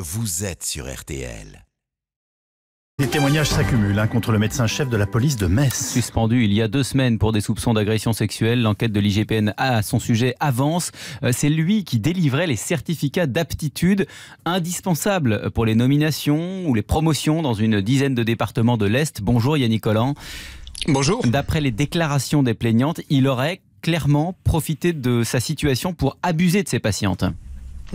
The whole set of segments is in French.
Vous êtes sur RTL. Les témoignages s'accumulent hein, contre le médecin-chef de la police de Metz. Suspendu il y a deux semaines pour des soupçons d'agression sexuelle, l'enquête de l'IGPN à son sujet avance. Euh, c'est lui qui délivrait les certificats d'aptitude indispensables pour les nominations ou les promotions dans une dizaine de départements de l'Est. Bonjour Yannick Collant. Bonjour. D'après les déclarations des plaignantes, il aurait clairement profité de sa situation pour abuser de ses patientes.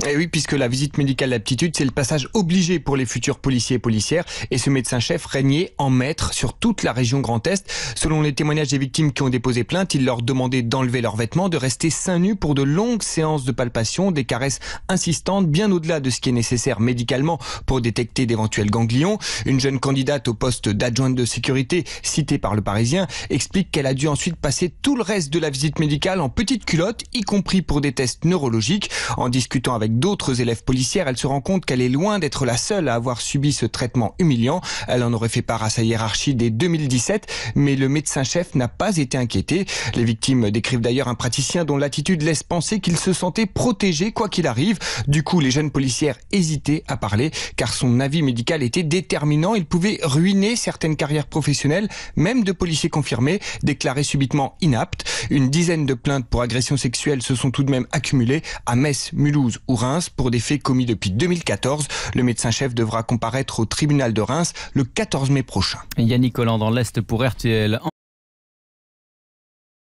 Et eh oui, puisque la visite médicale d'aptitude, c'est le passage obligé pour les futurs policiers et policières. Et ce médecin-chef régnait en maître sur toute la région Grand Est. Selon les témoignages des victimes qui ont déposé plainte, il leur demandait d'enlever leurs vêtements, de rester seins nus pour de longues séances de palpation, des caresses insistantes, bien au-delà de ce qui est nécessaire médicalement pour détecter d'éventuels ganglions. Une jeune candidate au poste d'adjointe de sécurité, citée par le Parisien, explique qu'elle a dû ensuite passer tout le reste de la visite médicale en petite culotte, y compris pour des tests neurologiques. En discutant avec avec d'autres élèves policières, elle se rend compte qu'elle est loin d'être la seule à avoir subi ce traitement humiliant. Elle en aurait fait part à sa hiérarchie dès 2017, mais le médecin-chef n'a pas été inquiété. Les victimes décrivent d'ailleurs un praticien dont l'attitude laisse penser qu'il se sentait protégé quoi qu'il arrive. Du coup, les jeunes policières hésitaient à parler car son avis médical était déterminant. Il pouvait ruiner certaines carrières professionnelles, même de policiers confirmés, déclarés subitement inaptes. Une dizaine de plaintes pour agression sexuelle se sont tout de même accumulées à Metz, Mulhouse ou pour des faits commis depuis 2014. Le médecin-chef devra comparaître au tribunal de Reims le 14 mai prochain. Yannick Collant dans l'Est pour RTL.